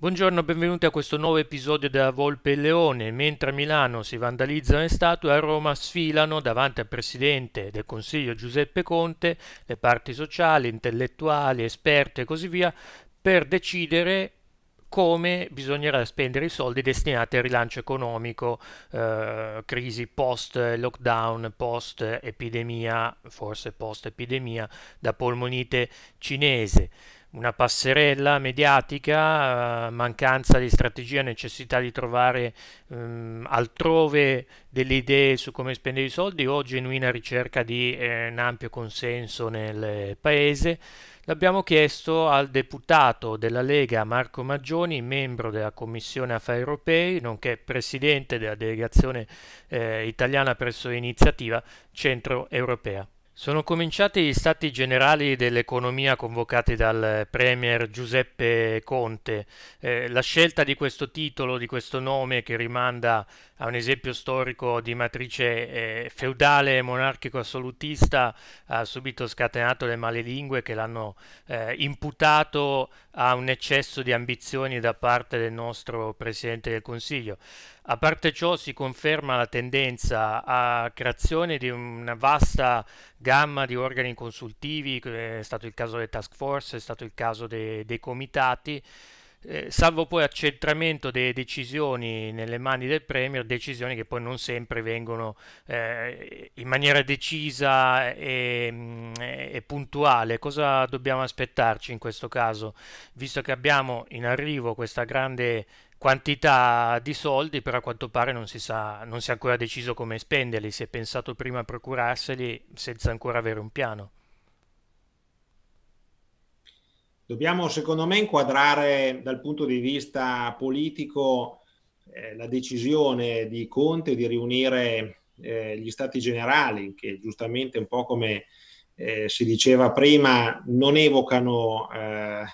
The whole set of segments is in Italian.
Buongiorno, benvenuti a questo nuovo episodio della Volpe e Leone. Mentre a Milano si vandalizzano le statue, a Roma sfilano davanti al Presidente del Consiglio Giuseppe Conte le parti sociali, intellettuali, esperte e così via per decidere come bisognerà spendere i soldi destinati al rilancio economico, eh, crisi post lockdown, post epidemia, forse post epidemia da polmonite cinese una passerella mediatica, eh, mancanza di strategia, necessità di trovare um, altrove delle idee su come spendere i soldi o genuina ricerca di eh, un ampio consenso nel paese. L'abbiamo chiesto al deputato della Lega Marco Maggioni, membro della Commissione Affari Europei, nonché presidente della delegazione eh, italiana presso l'iniziativa Centro Europea. Sono cominciati gli stati generali dell'economia convocati dal Premier Giuseppe Conte. Eh, la scelta di questo titolo, di questo nome che rimanda a un esempio storico di matrice eh, feudale monarchico-assolutista, ha subito scatenato le malelingue che l'hanno eh, imputato a un eccesso di ambizioni da parte del nostro Presidente del Consiglio. A parte ciò si conferma la tendenza a creazione di una vasta gamma di organi consultivi, è stato il caso delle task force, è stato il caso de dei comitati, eh, salvo poi accentramento delle decisioni nelle mani del Premier, decisioni che poi non sempre vengono eh, in maniera decisa e, mm, e, puntuale. Cosa dobbiamo aspettarci in questo caso, visto che abbiamo in arrivo questa grande quantità di soldi, però a quanto pare non si, sa, non si è ancora deciso come spenderli, si è pensato prima a procurarseli senza ancora avere un piano. Dobbiamo, secondo me, inquadrare dal punto di vista politico eh, la decisione di Conte di riunire eh, gli stati generali, che giustamente un po' come eh, si diceva prima, non evocano eh,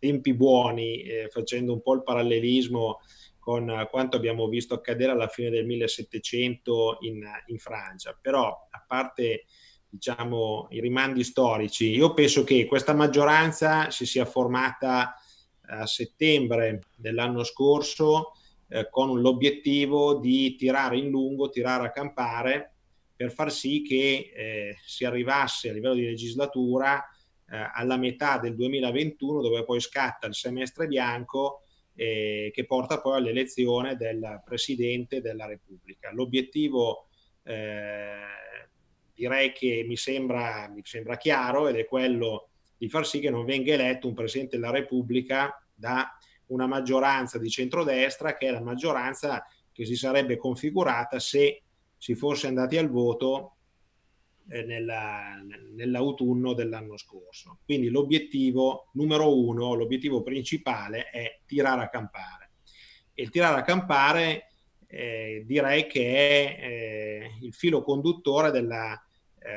tempi buoni, eh, facendo un po' il parallelismo con quanto abbiamo visto accadere alla fine del 1700 in, in Francia. Però, a parte diciamo, i rimandi storici. Io penso che questa maggioranza si sia formata eh, a settembre dell'anno scorso eh, con l'obiettivo di tirare in lungo, tirare a campare per far sì che eh, si arrivasse a livello di legislatura eh, alla metà del 2021 dove poi scatta il semestre bianco eh, che porta poi all'elezione del Presidente della Repubblica. L'obiettivo eh, direi che mi sembra, mi sembra chiaro ed è quello di far sì che non venga eletto un Presidente della Repubblica da una maggioranza di centrodestra che è la maggioranza che si sarebbe configurata se si fosse andati al voto eh, nella, nell'autunno dell'anno scorso. Quindi l'obiettivo numero uno, l'obiettivo principale è tirare a campare. E il tirare a campare eh, direi che è eh, il filo conduttore della, eh,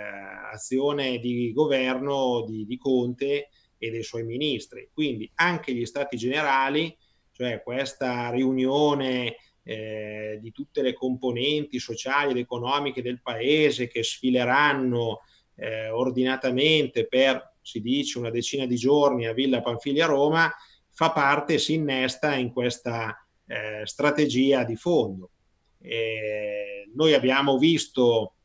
azione di governo di, di Conte e dei suoi ministri. Quindi anche gli stati generali, cioè questa riunione eh, di tutte le componenti sociali ed economiche del paese che sfileranno eh, ordinatamente per, si dice, una decina di giorni a Villa Panfilia Roma, fa parte, si innesta in questa eh, strategia di fondo. Eh, noi abbiamo visto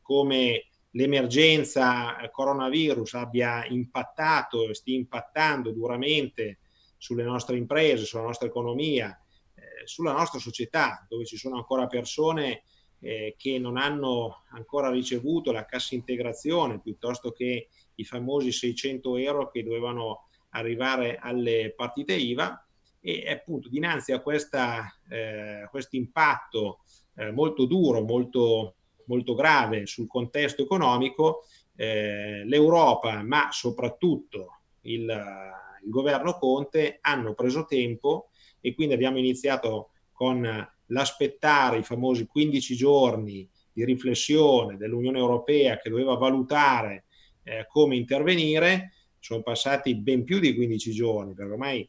come l'emergenza eh, coronavirus abbia impattato e stia impattando duramente sulle nostre imprese, sulla nostra economia, eh, sulla nostra società, dove ci sono ancora persone eh, che non hanno ancora ricevuto la cassa integrazione, piuttosto che i famosi 600 euro che dovevano arrivare alle partite IVA e appunto dinanzi a questa, eh, questo impatto eh, molto duro, molto molto grave sul contesto economico, eh, l'Europa, ma soprattutto il, il, governo Conte, hanno preso tempo e quindi abbiamo iniziato con l'aspettare i famosi 15 giorni di riflessione dell'Unione Europea che doveva valutare eh, come intervenire. Sono passati ben più di 15 giorni, perché ormai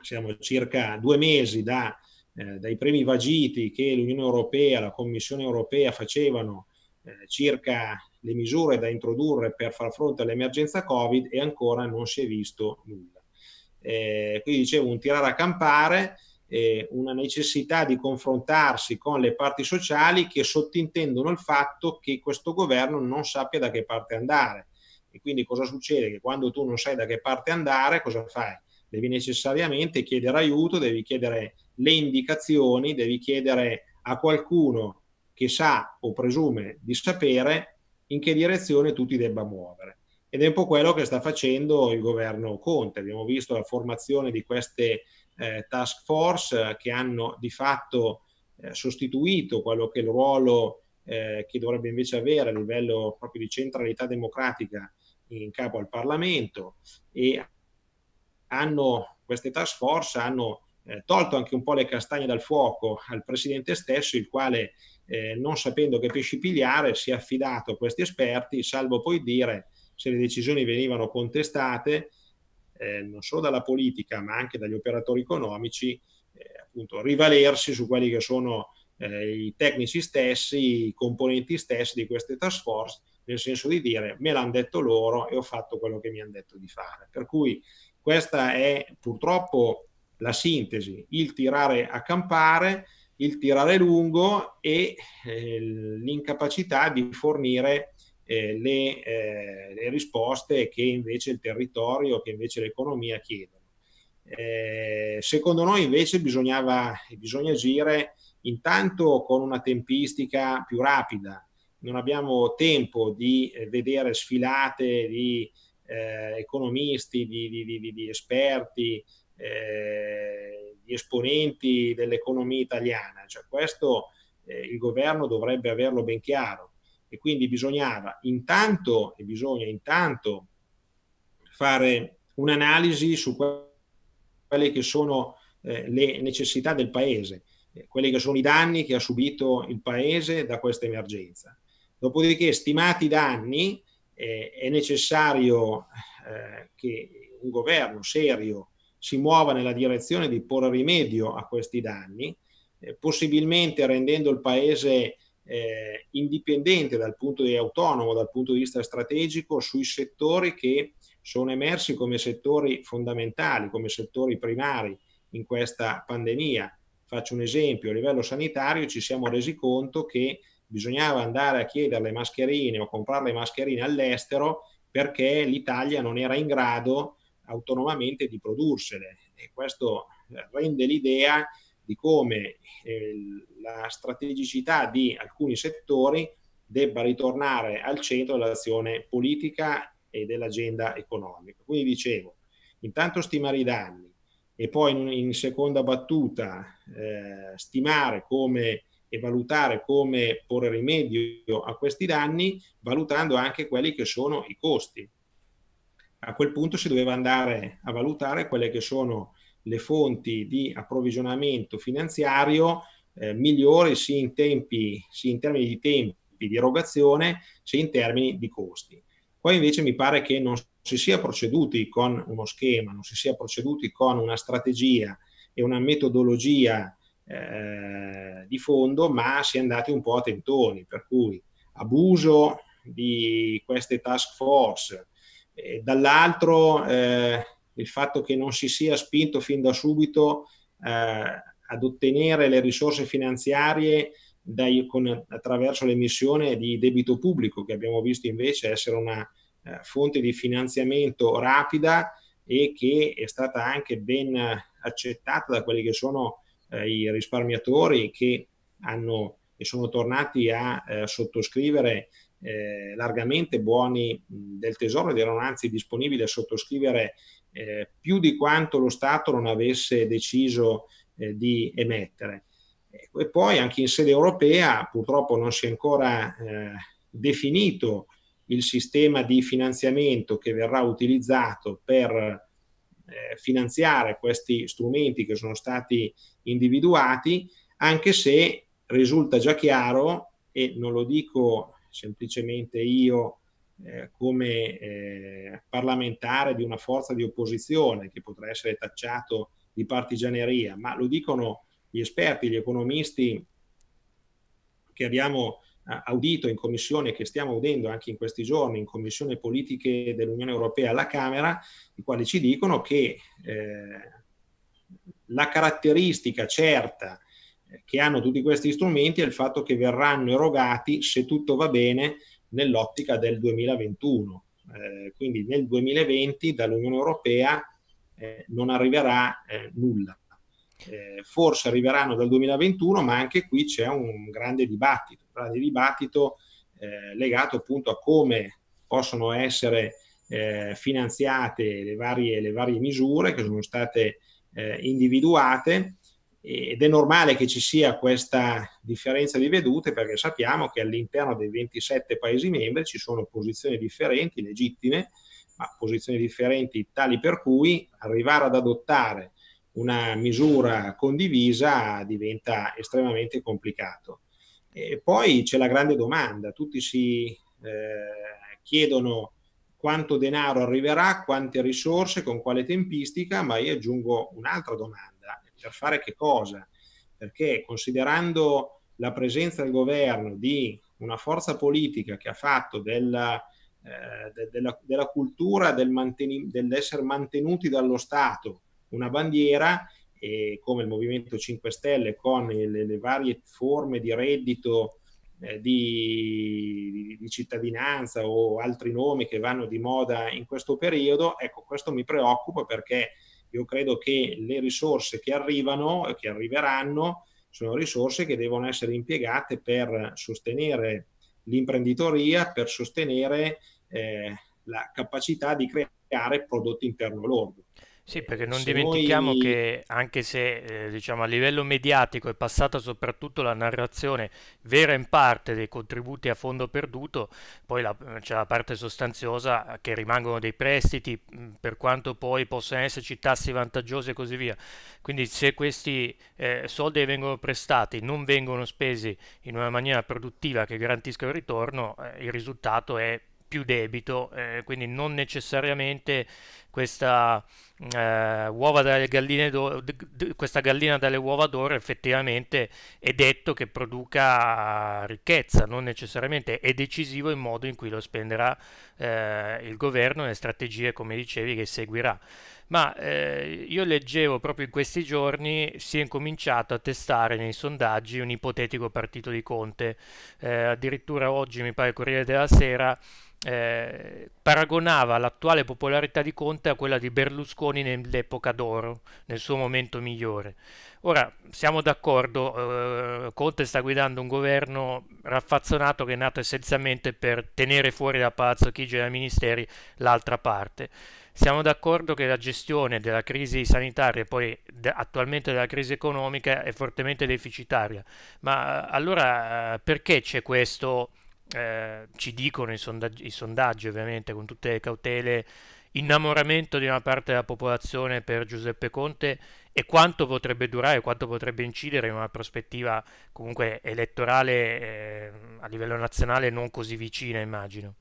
siamo circa due mesi da eh, dai premi vagiti che l'Unione Europea, la Commissione Europea facevano eh, circa le misure da introdurre per far fronte all'emergenza Covid e ancora non si è visto nulla. Eh, quindi dicevo un tirare a campare, eh, una necessità di confrontarsi con le parti sociali che sottintendono il fatto che questo governo non sappia da che parte andare. E quindi cosa succede? Che quando tu non sai da che parte andare, cosa fai? devi necessariamente chiedere aiuto, devi chiedere le indicazioni, devi chiedere a qualcuno che sa o presume di sapere in che direzione tu ti debba muovere. Ed è un po' quello che sta facendo il governo Conte. Abbiamo visto la formazione di queste eh, task force eh, che hanno di fatto eh, sostituito quello che è il ruolo eh, che dovrebbe invece avere a livello proprio di centralità democratica in capo al Parlamento e hanno, queste task force hanno eh, tolto anche un po' le castagne dal fuoco al presidente stesso, il quale eh, non sapendo che pesci pigliare si è affidato a questi esperti, salvo poi dire se le decisioni venivano contestate eh, non solo dalla politica ma anche dagli operatori economici, eh, appunto rivalersi su quelli che sono eh, i tecnici stessi, i componenti stessi di queste task force nel senso di dire me l'hanno detto loro e ho fatto quello che mi hanno detto di fare. Per cui questa è purtroppo la sintesi, il tirare a campare, il tirare lungo e eh, l'incapacità di fornire eh, le, eh, le, risposte che invece il territorio, che invece l'economia chiedono. Eh, secondo noi invece bisognava, bisogna agire intanto con una tempistica più rapida, non abbiamo tempo di eh, vedere sfilate di eh, economisti, di, di, di esperti, eh, esponenti dell'economia italiana. Cioè, questo eh, il governo dovrebbe averlo ben chiaro e quindi bisognava intanto e bisogna intanto fare un'analisi su quelle che sono eh, le necessità del paese, eh, quelli che sono i danni che ha subito il paese da questa emergenza. Dopodiché, stimati i danni, eh, è necessario eh, che un governo serio si muova nella direzione di porre rimedio a questi danni, eh, possibilmente rendendo il Paese eh, indipendente dal punto di autonomo, dal punto di vista strategico, sui settori che sono emersi come settori fondamentali, come settori primari in questa pandemia. Faccio un esempio, a livello sanitario ci siamo resi conto che bisognava andare a chiedere le mascherine o comprare le mascherine all'estero perché l'Italia non era in grado autonomamente di prodursele. E questo rende l'idea di come eh, la strategicità di alcuni settori debba ritornare al centro dell'azione politica e dell'agenda economica. Quindi dicevo, intanto stimare i danni e poi in, in seconda battuta eh, stimare come e valutare come porre rimedio a questi danni, valutando anche quelli che sono i costi. A quel punto si doveva andare a valutare quelle che sono le fonti di approvvigionamento finanziario eh, migliori sia in, tempi, sia in termini di tempi di erogazione sia in termini di costi. Poi invece mi pare che non si sia proceduti con uno schema, non si sia proceduti con una strategia e una metodologia eh, di fondo, ma si è andati un po' a tentoni, per cui abuso di queste task force, e dall'altro eh, il fatto che non si sia spinto fin da subito eh, ad ottenere le risorse finanziarie dai, con, attraverso l'emissione di debito pubblico, che abbiamo visto invece essere una eh, fonte di finanziamento rapida e che è stata anche ben accettata da quelli che sono eh, i risparmiatori che hanno e sono tornati a eh, sottoscrivere eh, largamente buoni del tesoro ed erano anzi disponibili a sottoscrivere eh, più di quanto lo Stato non avesse deciso eh, di emettere. Ecco, e poi anche in sede europea purtroppo non si è ancora eh, definito il sistema di finanziamento che verrà utilizzato per eh, finanziare questi strumenti che sono stati individuati, anche se risulta già chiaro, e non lo dico semplicemente io eh, come eh, parlamentare di una forza di opposizione che potrà essere tacciato di partigianeria, ma lo dicono gli esperti, gli economisti che abbiamo audito in commissione, che stiamo udendo anche in questi giorni, in commissione politiche dell'Unione Europea alla Camera, i quali ci dicono che eh, la caratteristica certa eh, che hanno tutti questi strumenti è il fatto che verranno erogati, se tutto va bene, nell'ottica del 2021. Eh, quindi nel 2020 dall'Unione Europea eh, non arriverà eh, nulla eh, forse arriveranno dal 2021, ma anche qui c'è un grande dibattito, un grande dibattito eh, legato appunto a come possono essere eh, finanziate le varie, le varie, misure che sono state eh, individuate ed è normale che ci sia questa differenza di vedute perché sappiamo che all'interno dei 27 Paesi membri ci sono posizioni differenti, legittime, ma posizioni differenti tali per cui arrivare ad adottare una misura condivisa diventa estremamente complicato. E poi c'è la grande domanda, tutti si eh, chiedono quanto denaro arriverà, quante risorse, con quale tempistica, ma io aggiungo un'altra domanda, per fare che cosa? Perché considerando la presenza del governo di una forza politica che ha fatto della, eh, de, della, della cultura del manteni, dell'essere mantenuti dallo Stato una bandiera e come il Movimento 5 Stelle con le, le varie forme di reddito eh, di, di, cittadinanza o altri nomi che vanno di moda in questo periodo, ecco questo mi preoccupa perché io credo che le risorse che arrivano e che arriveranno sono risorse che devono essere impiegate per sostenere l'imprenditoria, per sostenere eh, la capacità di creare prodotti interno lordo sì, perché non se dimentichiamo noi... che anche se eh, diciamo, a livello mediatico è passata soprattutto la narrazione vera in parte dei contributi a fondo perduto, poi c'è la parte sostanziosa che rimangono dei prestiti mm, per quanto poi possano esserci tassi vantaggiosi e così via. Quindi se questi eh, soldi vengono prestati non vengono spesi in una maniera produttiva che garantisca il ritorno, eh, il risultato è più debito, eh, quindi non necessariamente questa, eh, uova dalle galline d'oro, questa gallina dalle uova d'oro effettivamente è detto che produca eh, ricchezza, non necessariamente è decisivo il modo in cui lo spenderà eh, il governo e le strategie, come dicevi, che seguirà ma eh, io leggevo proprio in questi giorni si è incominciato a testare nei sondaggi un ipotetico partito di Conte. Eh, addirittura oggi, mi pare, il Corriere della Sera eh, paragonava l'attuale popolarità di Conte a quella di Berlusconi nell'epoca d'oro, nel suo momento migliore. Ora, siamo d'accordo, eh, Conte sta guidando un governo raffazzonato che è nato essenzialmente per tenere fuori da palazzo chi gira i ministeri l'altra parte. Siamo d'accordo che la gestione della crisi sanitaria e poi attualmente della crisi economica è fortemente deficitaria, ma eh, allora eh, perché c'è questo, eh, ci dicono i, sondaggi, i sondaggi ovviamente con tutte le cautele, innamoramento di una parte della popolazione per Giuseppe Conte e quanto potrebbe durare, quanto potrebbe incidere in una prospettiva comunque elettorale eh, a livello nazionale non così vicina, immagino.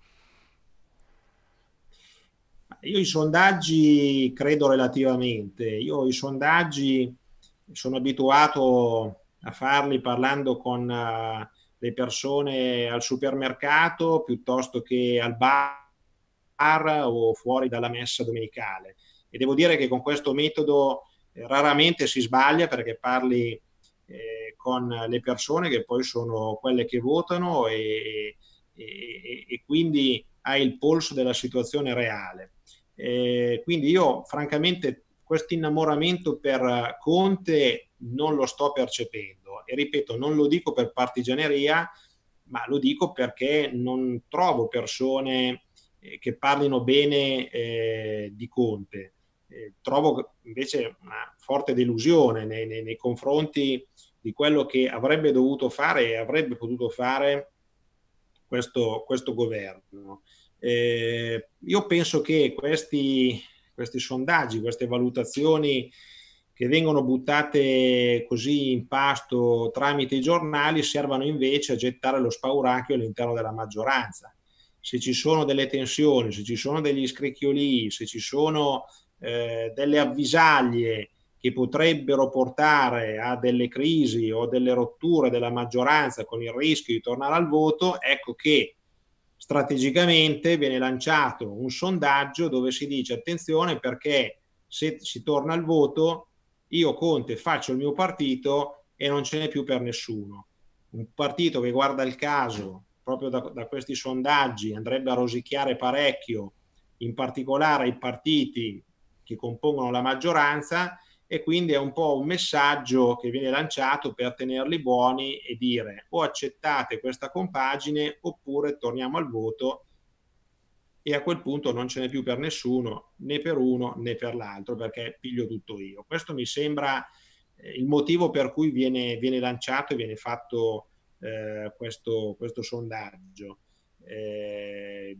Io i sondaggi credo relativamente, io i sondaggi sono abituato a farli parlando con eh, le persone al supermercato piuttosto che al bar o fuori dalla messa domenicale e devo dire che con questo metodo raramente si sbaglia perché parli eh, con le persone che poi sono quelle che votano e, e, e quindi hai il polso della situazione reale. Eh, quindi io francamente questo innamoramento per Conte non lo sto percependo e ripeto non lo dico per partigianeria ma lo dico perché non trovo persone eh, che parlino bene eh, di Conte trovo invece una forte delusione nei, nei, nei, confronti di quello che avrebbe dovuto fare e avrebbe potuto fare questo, questo governo. Eh, io penso che questi, questi sondaggi, queste valutazioni che vengono buttate così in pasto tramite i giornali servano invece a gettare lo spauracchio all'interno della maggioranza. Se ci sono delle tensioni, se ci sono degli scricchioli, se ci sono eh, delle avvisaglie che potrebbero portare a delle crisi o delle rotture della maggioranza con il rischio di tornare al voto, ecco che strategicamente viene lanciato un sondaggio dove si dice attenzione perché se si torna al voto io Conte faccio il mio partito e non ce n'è più per nessuno. Un partito che guarda il caso proprio da, da questi sondaggi andrebbe a rosicchiare parecchio, in particolare i partiti che compongono la maggioranza e quindi è un po' un messaggio che viene lanciato per tenerli buoni e dire o accettate questa compagine oppure torniamo al voto e a quel punto non ce n'è più per nessuno, né per uno né per l'altro, perché piglio tutto io. Questo mi sembra eh, il motivo per cui viene, viene lanciato e viene fatto eh, questo, questo, sondaggio. Eh,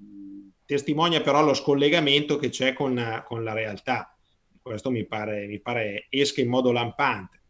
testimonia però lo scollegamento che c'è con, con la realtà. Questo mi pare, mi pare esca in modo lampante.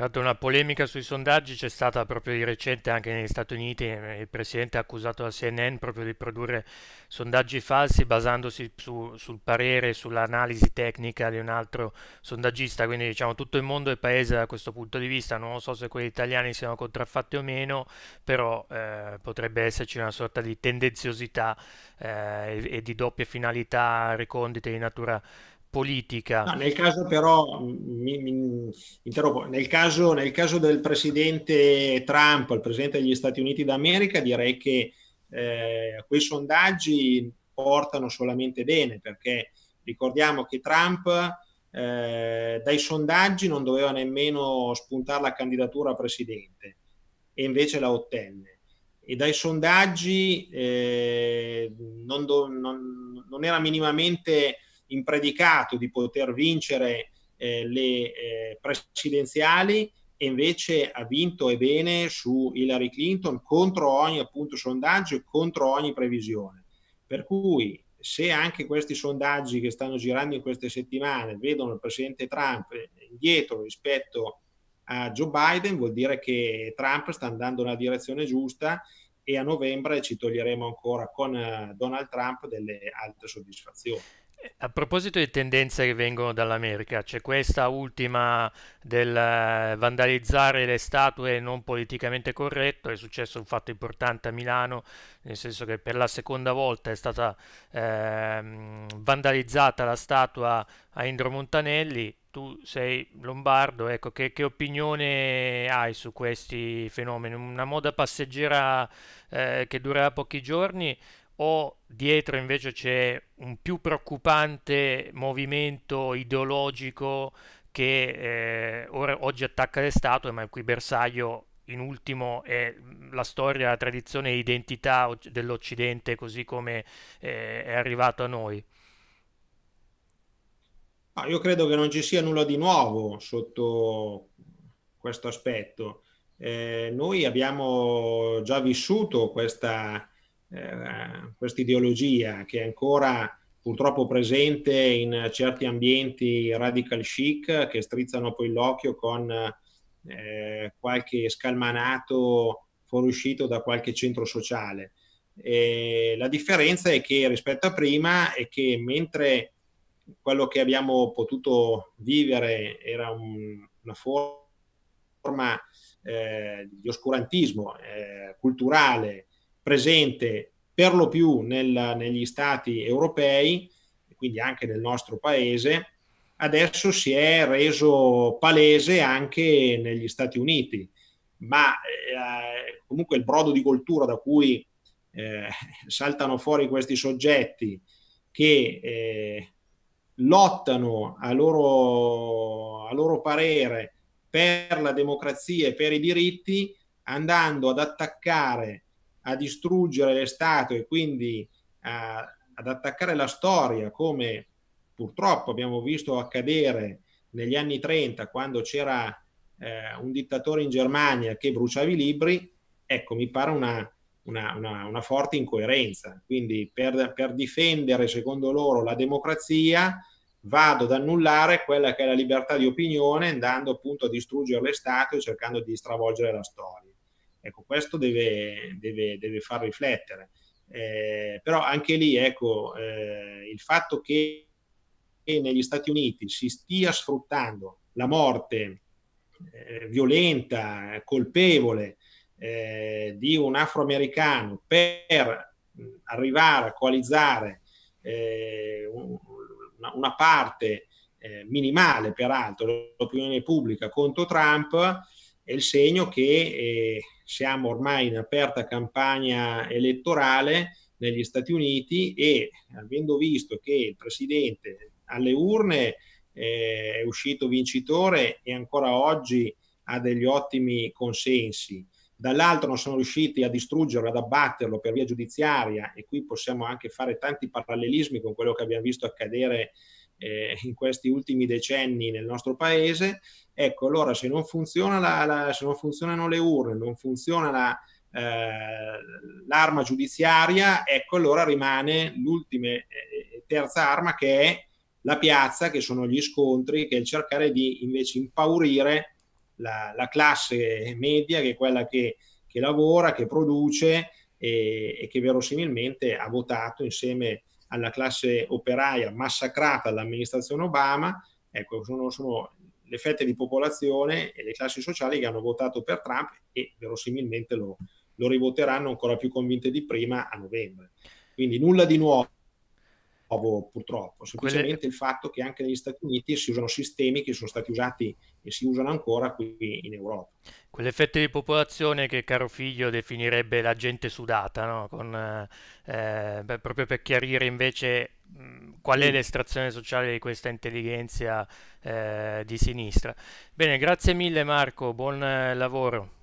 Tanto una polemica sui sondaggi c'è stata proprio di recente anche negli Stati Uniti, eh, il presidente ha accusato la CNN proprio di produrre sondaggi falsi basandosi su, sul parere, sull'analisi tecnica di un altro sondaggista, quindi diciamo tutto il mondo è paese da questo punto di vista, non so se quelli italiani siano contraffatti o meno, però eh, potrebbe esserci una sorta di tendenziosità eh, e, e, di doppie finalità ricondite di natura politica. No, nel caso però, mm, mi, mi interrompo, nel caso, nel caso, del presidente Trump, il presidente degli Stati Uniti d'America, direi che eh, quei sondaggi portano solamente bene perché ricordiamo che Trump eh, dai sondaggi non doveva nemmeno spuntare la candidatura a presidente e invece la ottenne. E dai sondaggi eh, non, do, non, non era minimamente impredicato di poter vincere eh, le eh, presidenziali e invece ha vinto e bene su Hillary Clinton contro ogni appunto sondaggio e contro ogni previsione. Per cui se anche questi sondaggi che stanno girando in queste settimane vedono il presidente Trump eh, indietro rispetto a Joe Biden, vuol dire che Trump sta andando nella direzione giusta e a novembre ci toglieremo ancora con eh, Donald Trump delle altre soddisfazioni. A proposito di tendenze che vengono dall'America, c'è questa ultima del eh, vandalizzare le statue non politicamente corretto, è successo un fatto importante a Milano, nel senso che per la seconda volta è stata eh, vandalizzata la statua a Indro Montanelli, tu sei lombardo, ecco, che, che, opinione hai su questi fenomeni? Una moda passeggera eh, che durerà pochi giorni o dietro invece c'è un più preoccupante movimento ideologico che eh, oggi attacca le statue, ma il cui bersaglio in ultimo è la storia, la tradizione e identità dell'Occidente così come eh, è arrivato a noi? Ah, io credo che non ci sia nulla di nuovo sotto questo aspetto. Eh, noi abbiamo già vissuto questa eh, questa ideologia che è ancora purtroppo presente in certi ambienti radical chic che strizzano poi l'occhio con eh, qualche scalmanato fuoriuscito da qualche centro sociale. E la differenza è che rispetto a prima è che mentre quello che abbiamo potuto vivere era un, una forma eh, di oscurantismo eh, culturale presente per lo più nel, negli stati europei, quindi anche nel nostro paese, adesso si è reso palese anche negli Stati Uniti, ma eh, comunque il brodo di coltura da cui eh, saltano fuori questi soggetti che eh, lottano a loro, a loro parere per la democrazia e per i diritti, andando ad attaccare a distruggere le statue e quindi a, ad attaccare la storia come purtroppo abbiamo visto accadere negli anni 30 quando c'era eh, un dittatore in Germania che bruciava i libri, ecco, mi pare una, una, una, una forte incoerenza. Quindi per, per, difendere, secondo loro, la democrazia, vado ad annullare quella che è la libertà di opinione andando appunto a distruggere le e cercando di stravolgere la storia. Ecco, questo deve, deve, deve far riflettere. Eh, però anche lì, ecco, eh, il fatto che negli Stati Uniti si stia sfruttando la morte eh, violenta, colpevole eh, di un afroamericano per arrivare a coalizzare eh, una, una, parte eh, minimale, peraltro, dell'opinione pubblica contro Trump, è il segno che siamo ormai in aperta campagna elettorale negli Stati Uniti e avendo visto che il presidente alle urne eh, è uscito vincitore e ancora oggi ha degli ottimi consensi, dall'altro non sono riusciti a distruggerlo, ad abbatterlo per via giudiziaria e qui possiamo anche fare tanti parallelismi con quello che abbiamo visto accadere eh, in questi ultimi decenni nel nostro paese, ecco allora se non, la, la, se non funzionano le urne, non funziona la, eh, l'arma giudiziaria, ecco allora rimane l'ultima eh, terza arma che è la piazza, che sono gli scontri, che è il cercare di invece impaurire la, la classe media, che è quella che, che lavora, che produce e, e, che verosimilmente ha votato insieme a alla classe operaia massacrata dall'amministrazione Obama, ecco, sono, sono le fette di popolazione e le classi sociali che hanno votato per Trump e verosimilmente lo, lo rivoteranno ancora più convinte di prima a novembre. Quindi nulla di nuovo nuovo purtroppo, semplicemente Quelle... il fatto che anche negli Stati Uniti si usano sistemi che sono stati usati e si usano ancora qui in Europa. Quell'effetto di popolazione che caro figlio definirebbe la gente sudata, no? Con, eh, eh proprio per chiarire invece qual è l'estrazione sociale di questa intelligenza eh, di sinistra. Bene, grazie mille Marco, buon eh, lavoro.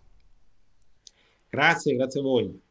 Grazie, grazie a voi.